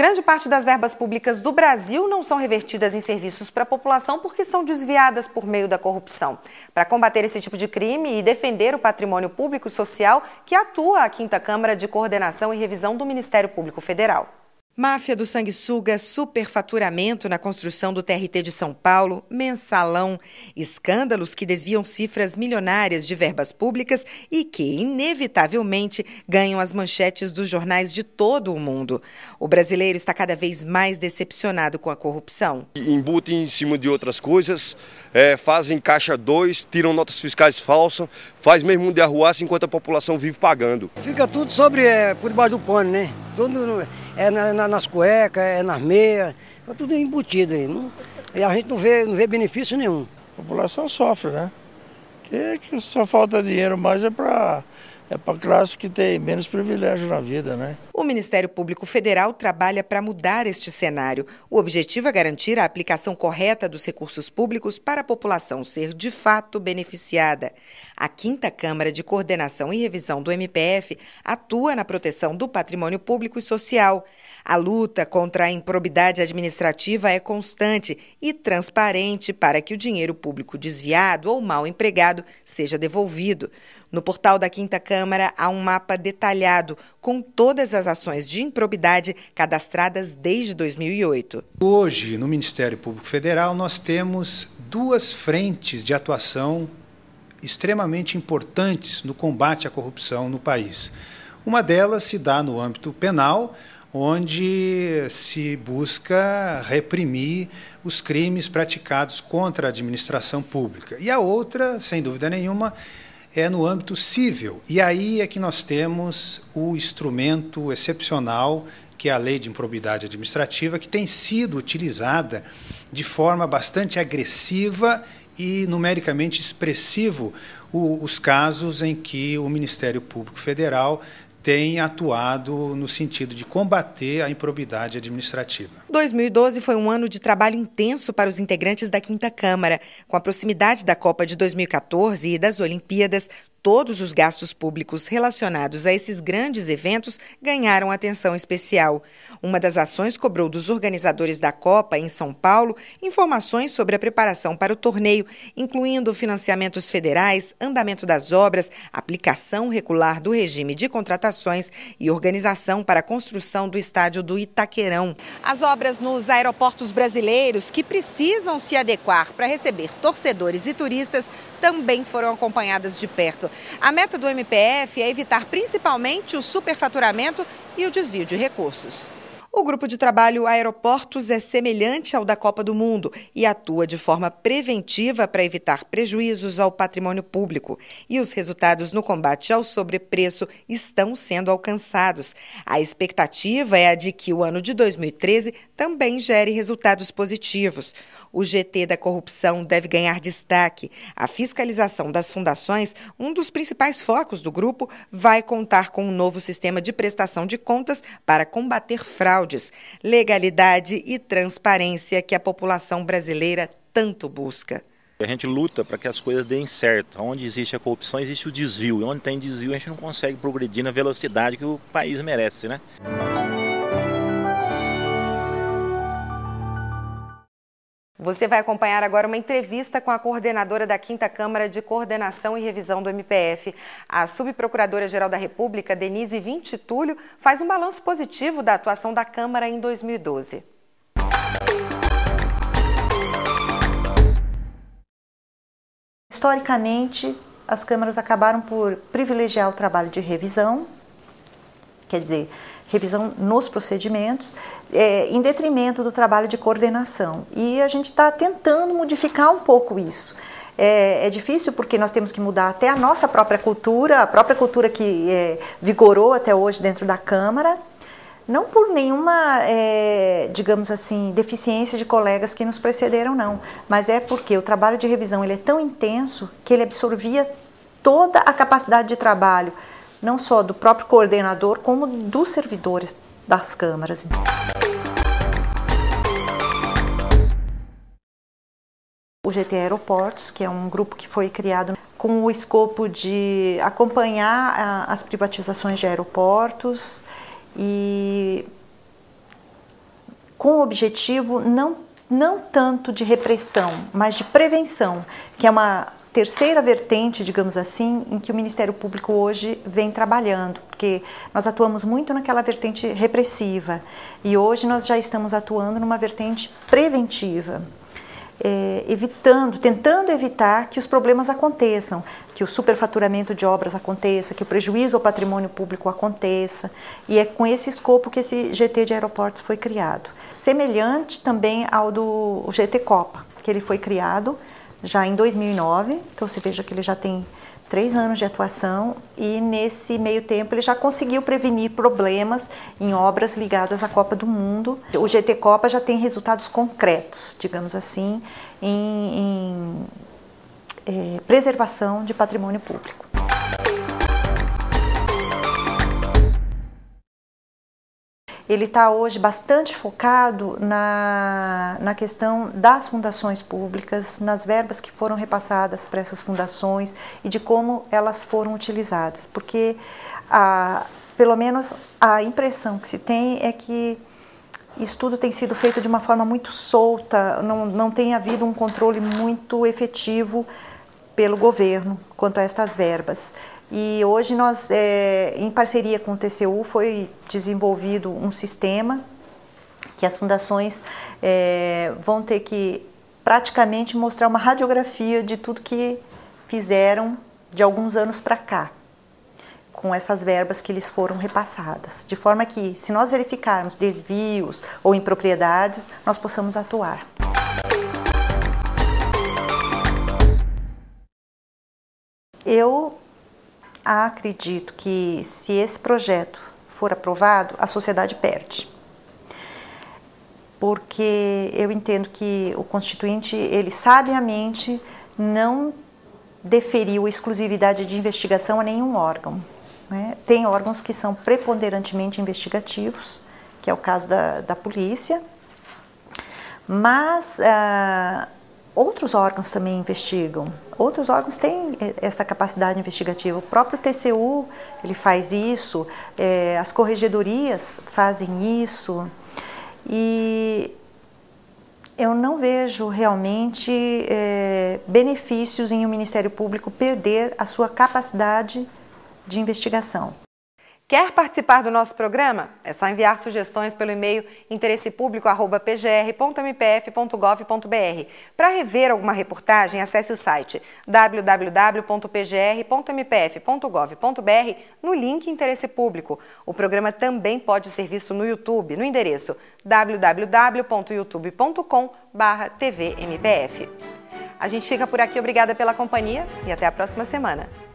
Grande parte das verbas públicas do Brasil não são revertidas em serviços para a população porque são desviadas por meio da corrupção. Para combater esse tipo de crime e defender o patrimônio público e social, que atua a Quinta Câmara de Coordenação e Revisão do Ministério Público Federal. Máfia do sanguessuga, superfaturamento na construção do TRT de São Paulo, mensalão, escândalos que desviam cifras milionárias de verbas públicas e que, inevitavelmente, ganham as manchetes dos jornais de todo o mundo. O brasileiro está cada vez mais decepcionado com a corrupção. Embutem em cima de outras coisas, é, fazem caixa dois, tiram notas fiscais falsas, faz mesmo um derruaço enquanto a população vive pagando. Fica tudo sobre, é, por debaixo do pano, né? Tudo é na, na, nas cuecas, é nas meias, é tudo embutido aí. Não, e a gente não vê, não vê benefício nenhum. A população sofre, né? Que, que só falta dinheiro mas é para é a classe que tem menos privilégio na vida, né? O Ministério Público Federal trabalha para mudar este cenário. O objetivo é garantir a aplicação correta dos recursos públicos para a população ser de fato beneficiada. A Quinta Câmara de Coordenação e Revisão do MPF atua na proteção do patrimônio público e social. A luta contra a improbidade administrativa é constante e transparente para que o dinheiro público desviado ou mal empregado seja devolvido. No portal da Quinta Câmara há um mapa detalhado com todas as as ações de improbidade cadastradas desde 2008. Hoje, no Ministério Público Federal, nós temos duas frentes de atuação extremamente importantes no combate à corrupção no país. Uma delas se dá no âmbito penal, onde se busca reprimir os crimes praticados contra a administração pública. E a outra, sem dúvida nenhuma, é no âmbito civil. E aí é que nós temos o instrumento excepcional, que é a Lei de Improbidade Administrativa, que tem sido utilizada de forma bastante agressiva e numericamente expressivo o, os casos em que o Ministério Público Federal tem atuado no sentido de combater a improbidade administrativa. 2012 foi um ano de trabalho intenso para os integrantes da Quinta Câmara. Com a proximidade da Copa de 2014 e das Olimpíadas, Todos os gastos públicos relacionados a esses grandes eventos ganharam atenção especial. Uma das ações cobrou dos organizadores da Copa, em São Paulo, informações sobre a preparação para o torneio, incluindo financiamentos federais, andamento das obras, aplicação regular do regime de contratações e organização para a construção do estádio do Itaquerão. As obras nos aeroportos brasileiros, que precisam se adequar para receber torcedores e turistas, também foram acompanhadas de perto. A meta do MPF é evitar principalmente o superfaturamento e o desvio de recursos. O grupo de trabalho Aeroportos é semelhante ao da Copa do Mundo e atua de forma preventiva para evitar prejuízos ao patrimônio público. E os resultados no combate ao sobrepreço estão sendo alcançados. A expectativa é a de que o ano de 2013 também gere resultados positivos. O GT da corrupção deve ganhar destaque. A fiscalização das fundações, um dos principais focos do grupo, vai contar com um novo sistema de prestação de contas para combater fraude fraudes, legalidade e transparência que a população brasileira tanto busca. A gente luta para que as coisas deem certo. Onde existe a corrupção, existe o desvio. E onde tem desvio, a gente não consegue progredir na velocidade que o país merece, né? Você vai acompanhar agora uma entrevista com a coordenadora da Quinta Câmara de Coordenação e Revisão do MPF. A subprocuradora-geral da República, Denise Vinte faz um balanço positivo da atuação da Câmara em 2012. Historicamente, as câmaras acabaram por privilegiar o trabalho de revisão, quer dizer, revisão nos procedimentos, é, em detrimento do trabalho de coordenação. E a gente está tentando modificar um pouco isso. É, é, difícil porque nós temos que mudar até a nossa própria cultura, a própria cultura que é, vigorou até hoje dentro da Câmara, não por nenhuma, é, digamos assim, deficiência de colegas que nos precederam, não, mas é porque o trabalho de revisão ele é tão intenso que ele absorvia toda a capacidade de trabalho não só do próprio coordenador, como dos servidores das câmaras. O GT Aeroportos, que é um grupo que foi criado com o escopo de acompanhar ah, as privatizações de aeroportos e com o objetivo não, não tanto de repressão, mas de prevenção, que é uma terceira vertente, digamos assim, em que o Ministério Público hoje vem trabalhando, porque nós atuamos muito naquela vertente repressiva e hoje nós já estamos atuando numa vertente preventiva. É, evitando, tentando evitar que os problemas aconteçam, que o superfaturamento de obras aconteça, que o prejuízo ao patrimônio público aconteça. E é com esse escopo que esse GT de aeroportos foi criado. Semelhante também ao do GT Copa, que ele foi criado já em 2009, então você veja que ele já tem três anos de atuação e nesse meio tempo ele já conseguiu prevenir problemas em obras ligadas à Copa do Mundo. O GT Copa já tem resultados concretos, digamos assim, em, em é, preservação de patrimônio público. ele está hoje bastante focado na, na questão das fundações públicas, nas verbas que foram repassadas para essas fundações e de como elas foram utilizadas, porque a, pelo menos a impressão que se tem é que isso tudo tem sido feito de uma forma muito solta, não, não tem havido um controle muito efetivo pelo governo quanto a estas verbas. E hoje nós, é, em parceria com o TCU, foi desenvolvido um sistema que as fundações é, vão ter que praticamente mostrar uma radiografia de tudo que fizeram de alguns anos para cá com essas verbas que lhes foram repassadas, de forma que, se nós verificarmos desvios ou impropriedades, nós possamos atuar. eu acredito que se esse projeto for aprovado, a sociedade perde. Porque eu entendo que o constituinte, ele sabiamente não deferiu exclusividade de investigação a nenhum órgão. Né? Tem órgãos que são preponderantemente investigativos, que é o caso da, da polícia, mas ah, outros órgãos também investigam. Outros órgãos têm eh, essa capacidade investigativa. O próprio TCU ele faz isso, é, as corregedorias fazem isso. E eu não vejo realmente é, benefícios em o um Ministério Público perder a sua capacidade de investigação. Quer participar do nosso programa? É só enviar sugestões pelo e-mail interessepublico.pgr.mpf.gov.br. Para rever alguma reportagem, acesse o site www.pgr.mpf.gov.br no link Interesse Público. O programa também pode ser visto no YouTube, no endereço www.youtube.com.br. A gente fica por aqui, obrigada pela companhia e até a próxima semana.